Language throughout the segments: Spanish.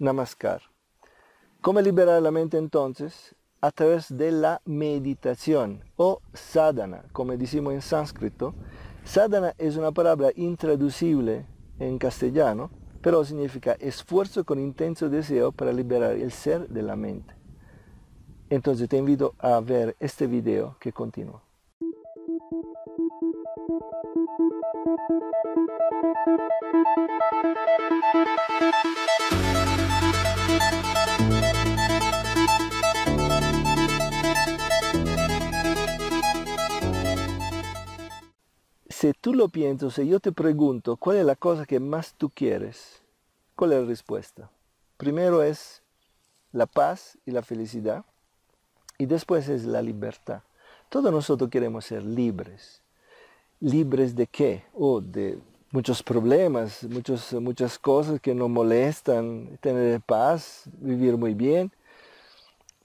Namaskar. ¿Cómo liberar la mente entonces? A través de la meditación o sadhana, como decimos en sánscrito. Sadhana es una palabra intraducible en castellano, pero significa esfuerzo con intenso deseo para liberar el ser de la mente. Entonces te invito a ver este video que continúa. Si tú lo piensas, si yo te pregunto, ¿cuál es la cosa que más tú quieres? ¿Cuál es la respuesta? Primero es la paz y la felicidad y después es la libertad. Todos nosotros queremos ser libres. ¿Libres de qué? O de muchos problemas, muchos, muchas cosas que nos molestan, tener paz, vivir muy bien.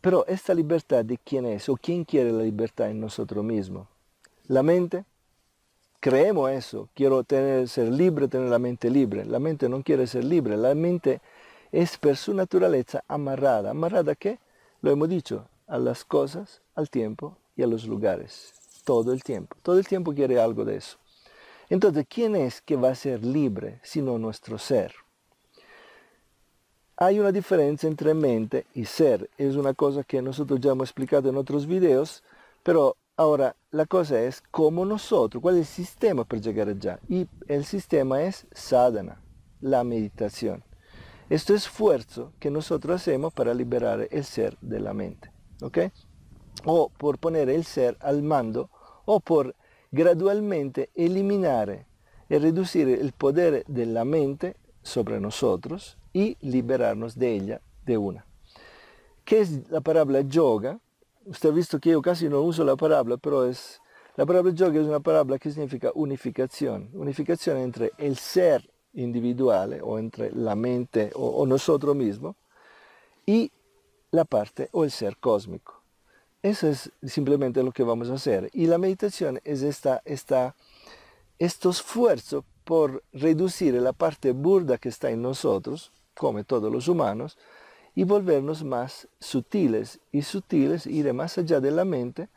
Pero esta libertad de quién es o quién quiere la libertad en nosotros mismos. La mente, creemos eso, quiero tener, ser libre, tener la mente libre. La mente no quiere ser libre, la mente es por su naturaleza amarrada. ¿Amarrada qué? Lo hemos dicho, a las cosas, al tiempo y a los lugares. Todo el tiempo. Todo el tiempo quiere algo de eso. Entonces, ¿quién es que va a ser libre sino nuestro ser? Hay una diferencia entre mente y ser. Es una cosa que nosotros ya hemos explicado en otros videos, pero Ahora, la cosa es cómo nosotros, cuál es el sistema para llegar allá. Y el sistema es sadhana, la meditación. Este esfuerzo que nosotros hacemos para liberar el ser de la mente. ¿Ok? O por poner el ser al mando o por gradualmente eliminar y eh, reducir el poder de la mente sobre nosotros y liberarnos de ella de una. ¿Qué es la palabra yoga? usted ha visto que yo casi no uso la palabra, pero es, la palabra yoga es una palabra que significa unificación, unificación entre el ser individual o entre la mente o, nosotros mismos y la parte o el ser cósmico. Eso es simplemente lo que vamos a hacer. Y la meditación es este esfuerzo por reducir la parte burda que está en nosotros, como todos los humanos, y volvernos más sutiles y sutiles, ir más allá de la mente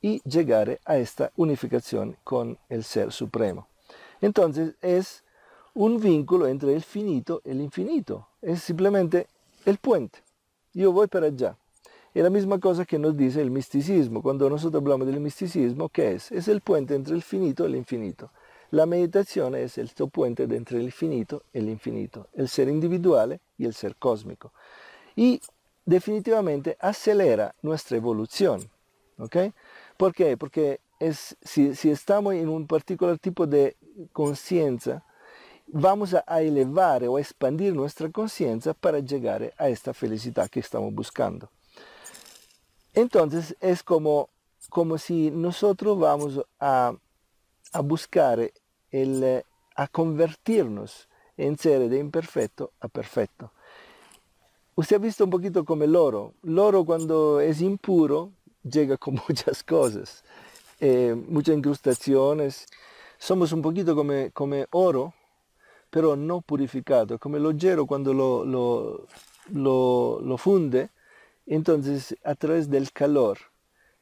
y llegar a esta unificación con el Ser Supremo. Entonces es un vínculo entre el finito y el infinito, es simplemente el puente. Yo voy para allá. Es la misma cosa que nos dice el misticismo. Cuando nosotros hablamos del misticismo, ¿qué es? Es el puente entre el finito y el infinito. La meditación es el puente entre el finito y el infinito, el ser individual y el ser cósmico. y definitivamente acelera nuestra evolución. ¿okay? ¿Por qué? Porque es, si, si estamos en un particular tipo de conciencia, vamos a, elevar o expandir nuestra conciencia para llegar a esta felicidad que estamos buscando. Entonces es como, como si nosotros vamos a, a buscar, el, a convertirnos en seres de imperfecto a perfecto. Usted ha visto un poquito como el oro. El oro cuando es impuro llega con muchas cosas, eh, muchas incrustaciones. Somos un poquito como, oro, pero no purificado, como el gero cuando lo, lo funde. Entonces, a través del calor,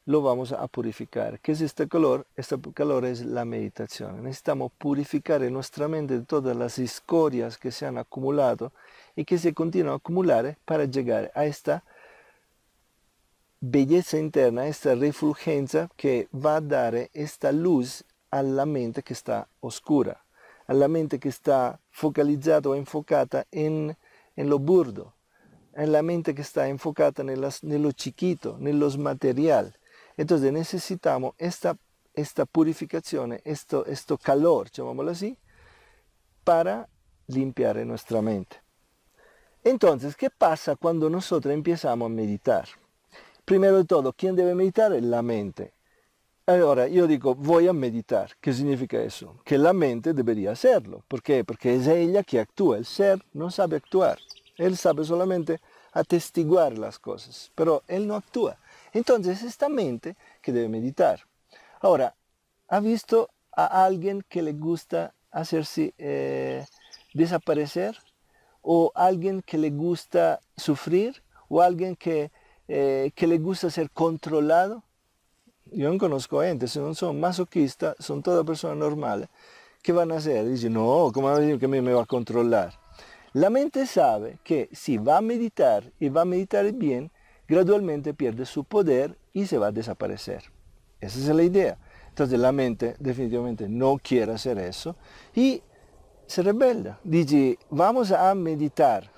lo vamos a purificar. ¿Qué es este calor? Este calor es la meditación. Necesitamos purificar nuestra mente de todas las escorias que se han acumulado y que se continúan a acumular para llegar a esta belleza interna, esta refulgencia que va a dar esta luz a la mente que está oscura, a la mente que está focalizada o enfocada en, lo burdo, en la mente que está enfocada en, las, lo chiquito, en los material, entonces necesitamos esta, esta purificación, esto, esto calor, llamémoslo así, para limpiar nuestra mente. Entonces, ¿qué pasa cuando nosotros empezamos a meditar? Primero de todo, ¿quién debe meditar? La mente. Ahora, yo digo, voy a meditar. ¿Qué significa eso? Que la mente debería hacerlo. ¿Por qué? Porque es ella que actúa. El ser no sabe actuar. Él sabe solamente atestiguar las cosas, pero él no actúa. Entonces, esta mente que debe meditar. Ahora, ¿ha visto a alguien que le gusta hacerse eh, desaparecer? ¿O alguien que le gusta sufrir? ¿O alguien que, eh, le gusta ser controlado? Yo no conozco gente, si no son masoquistas, son toda persona normal. ¿Qué van a hacer? Dicen, no, ¿cómo van a decir que me va a controlar? La mente sabe que si va a meditar y va a meditar bien, gradualmente pierde su poder y se va a desaparecer. Esa es la idea. Entonces la mente definitivamente no quiere hacer eso y se rebelda. Dice, vamos a meditar.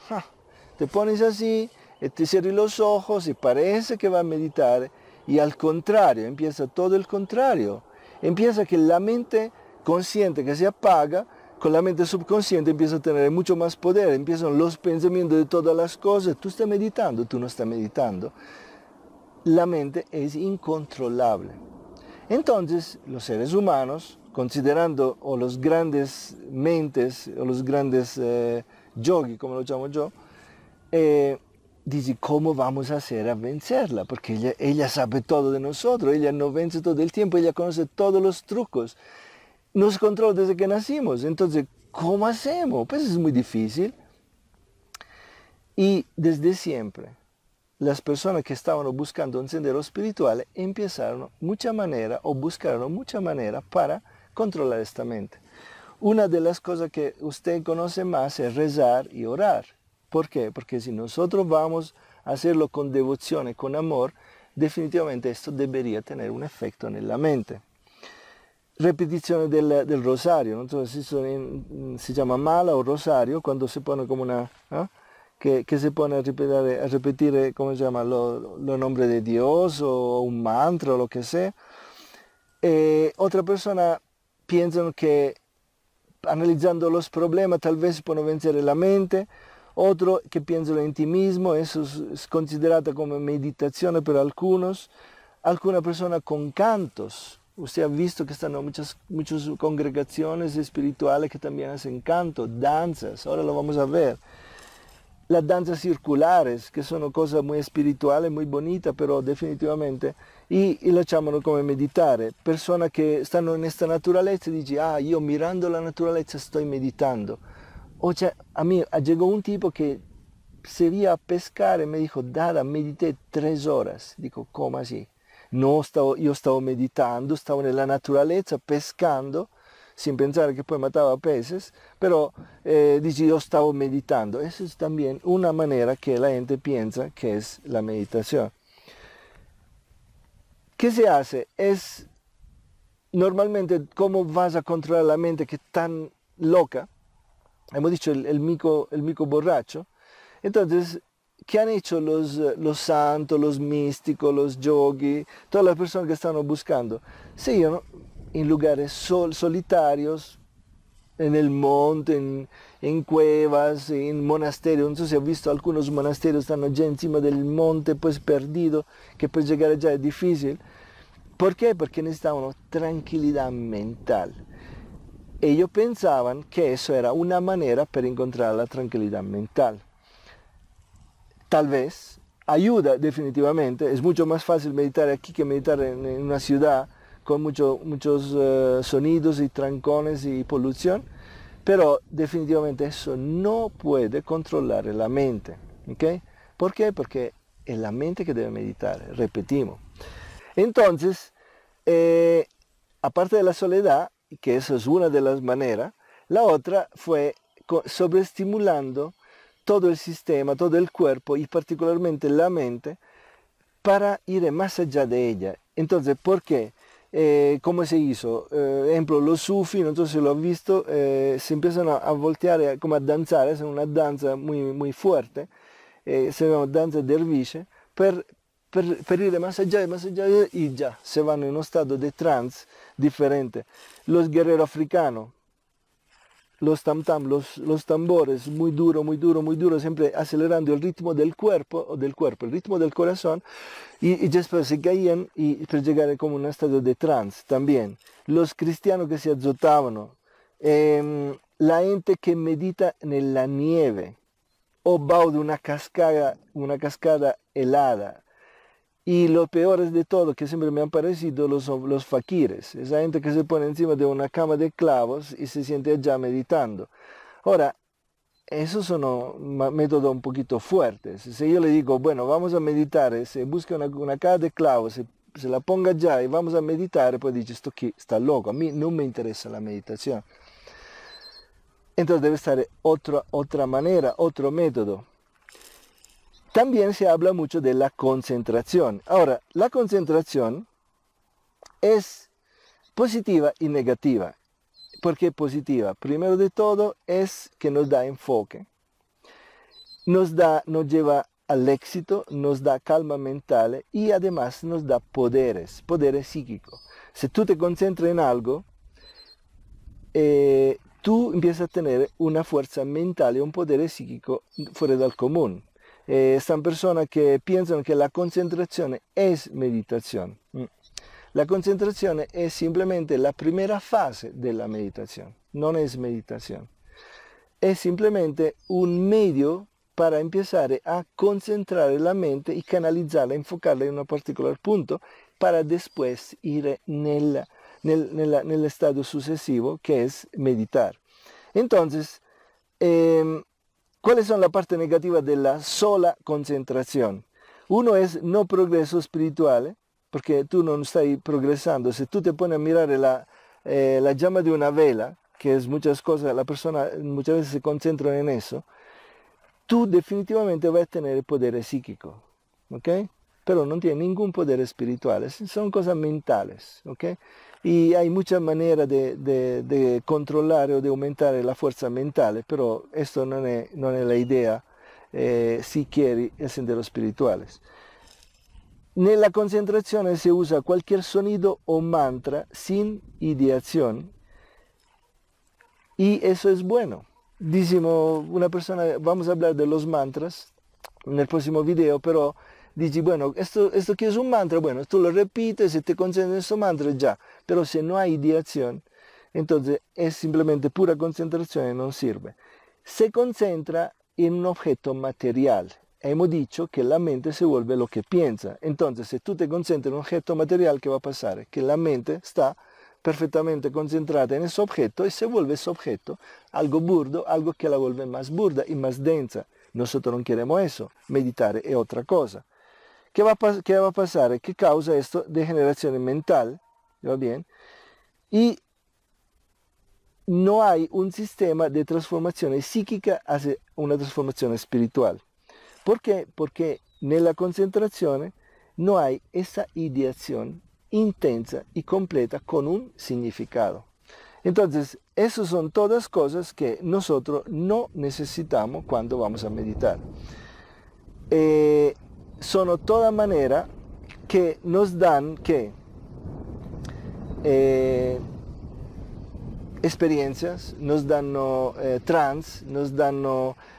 te pones así, eh, te cierras los ojos y parece que va a meditar y al contrario, empieza todo el contrario. Empieza que la mente consciente que se apaga con la mente subconsciente empieza a tener mucho más poder, empiezan los pensamientos de todas las cosas. Tú estás meditando, tú no estás meditando. La mente es incontrolable. Entonces, los seres humanos, considerando o los grandes mentes, o los grandes eh, como lo llamo yo, eh, dice, ¿cómo vamos a hacer a vencerla? Porque ella, ella sabe todo de nosotros, ella no vence todo el tiempo, ella conoce todos los trucos nos controla desde que nacimos. Entonces, ¿cómo hacemos? Pues es muy difícil. Y desde siempre, las personas que estaban buscando un sendero espiritual empezaron mucha manera o buscaron mucha manera para controlar esta mente. Una de las cosas que usted conoce más es rezar y orar. ¿Por qué? Porque si nosotros vamos a hacerlo con devoción y con amor, definitivamente esto debería tener un efecto en la mente. ripetizione del, del, rosario, non so se sono, si chiama mala o rosario, quando si pone come una... Eh? Che, che, si può ripetere, ripetere come si chiama, lo, lo nome di Dio o un mantra o lo che sia. E altre persone pensano che analizzando los problemi talvez possono vincere la mente, altro che pensano in ti è considerata come meditazione per alcuni, alcune persone con cantos, Usted ha visto que están muchas, muchas congregaciones espirituales que también hacen canto, danzas, ahora lo vamos a ver. Las danzas circulares, que son cosas muy espirituales, muy bonitas, pero definitivamente, y, y la llamano come meditare. Persone che stanno in questa naturalezza e dice, ah, io mirando la naturalezza sto meditando. O sea, a mí llegó un tipo que se iba a pescar y me dijo, Dada, medité tres horas. Digo, ¿cómo así? No, yo estaba meditando, meditando, en la naturaleza pescando, sin pensar que pues mataba peces, pero eh, dije yo estaba meditando. Esa es también una manera que la gente piensa que es la meditación. ¿Qué se hace? Es normalmente cómo vas a controlar la mente que es tan loca. Hemos dicho el, mico, el mico borracho. Entonces ¿Qué han hecho eh, los, santos, los místicos, los yogis, todas las personas que están buscando. Se iban en lugares solitarios, en el monte, en, cuevas, en monasterios. No sé si han visto algunos monasterios, están allá encima del monte, pues perdido, que puede llegar allá es difícil. ¿Por qué? Porque necesitaban tranquilidad mental. Ellos pensaban que eso era una manera para encontrar la tranquilidad mental tal vez, ayuda definitivamente. Es mucho más fácil meditar aquí que meditar en, una ciudad con mucho, muchos eh, sonidos y trancones y polución, pero definitivamente eso no puede controlar la mente. ¿Por qué? Porque es la mente que debe meditar, repetimos. Entonces, eh, aparte de la soledad, que eso es una de las maneras, la otra fue sobreestimulando todo el sistema, todo el cuerpo y particularmente la mente para ir más allá de ella. Entonces, ¿por qué? Eh, ¿Cómo se hizo? Eh, ejemplo, los sufi, no sé si lo has visto, eh, se empiezan a, a, voltear eh, como a danzar, es una danza muy, muy fuerte, eh, se llama danza derviche, per, per, per ir más allá, más allá y ya, se van en un estado de trance diferente. Los guerreros africanos, los tam los, tambores, muy duro, muy duro, muy duro, siempre acelerando el ritmo del cuerpo, o del cuerpo, el ritmo del corazón, y, después se caían y para llegar como un estado de trance también. Los cristianos que se azotaban, em, la gente que medita en la nieve, o bajo de una cascada, una cascada helada, y lo peor de todo, que siempre me han parecido los, los faquires, esa gente que se pone encima de una cama de clavos y se siente ya meditando. Ahora, esos son métodos un poquito fuertes. Si yo le digo, bueno, vamos a meditar, eh, se busca una, una de clavos, se, la ponga ya y vamos a meditar, pues dice, esto aquí está loco, a mí no me interesa la meditación. Entonces debe estar otra, otra manera, otro método. También se habla mucho de la concentración. Ahora, la concentración es positiva y negativa. ¿Por qué positiva? Primero de todo es que nos da enfoque, nos, da, nos lleva al éxito, nos da calma mental y además nos da poderes, poderes psíquicos. Si tú te concentras en algo, eh, tú empiezas a tener una fuerza mental y un poder psíquico fuera del común. Eh, Están personas que piensan que la concentración es meditación. Mm. La concentración es simplemente la primera fase de la meditación, no es meditación. Es simplemente un medio para empezar a concentrar la mente y canalizarla, enfocarla en un particular punto, para después ir en el estado sucesivo, que es meditar. Entonces, em, ¿Cuáles son la parte negativa de la sola concentración? Uno es no progreso espiritual, porque tú no estás progresando. Si tú te pones a mirar eh, la, llama de una vela, que es muchas cosas, la persona muchas veces se concentra en eso, tú definitivamente vas a tener poder psíquico pero no tiene ningún poder espiritual, son cosas mentales, ¿ok? Y hay muchas maneras de, controlar o de aumentar la fuerza mental, pero esto no es, la idea eh, si quiere el espirituales. espiritual. la concentración se usa cualquier sonido o mantra sin ideación y eso es bueno. Dicimos, una persona, vamos a hablar de los mantras en el próximo video, pero dici, bueno, esto, esto que es un mantra, bueno, tú lo repites y te concentras en su mantra, ya, pero si no hay ideación, entonces es simplemente pura concentración y no sirve. Se concentra en un objeto material. Hemos dicho que la mente se vuelve lo que piensa. Entonces, si tú te concentras en un objeto material, ¿qué va a pasar? Que la mente está perfectamente concentrada en ese objeto y se vuelve ese objeto algo burdo, algo que la vuelve más burda y más densa. Nosotros no queremos eso. Meditar es otra cosa. ¿Qué va, a pasar? ¿Qué causa esto? Degeneración mental, bien? Y no hay un sistema de transformación psíquica hacia una transformación espiritual. ¿Por qué? Porque en la concentración no hay esa ideación intensa y completa con un significado. Entonces, esas son todas cosas que nosotros no necesitamos cuando vamos a meditar. Eh, son toda manera que nos dan que eh, experiencias, nos dan eh, trans, nos dan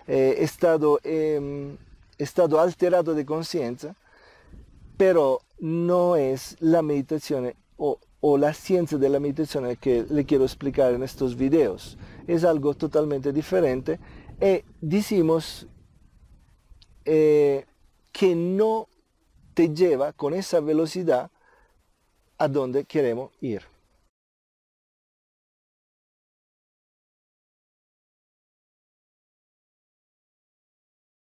eh, estado, em, estado alterado de conciencia, pero no es la meditación o, la ciencia de la meditación que le quiero explicar en estos videos. Es algo totalmente diferente. Y decimos che no teggeva con esa velocità a donde queremos ir.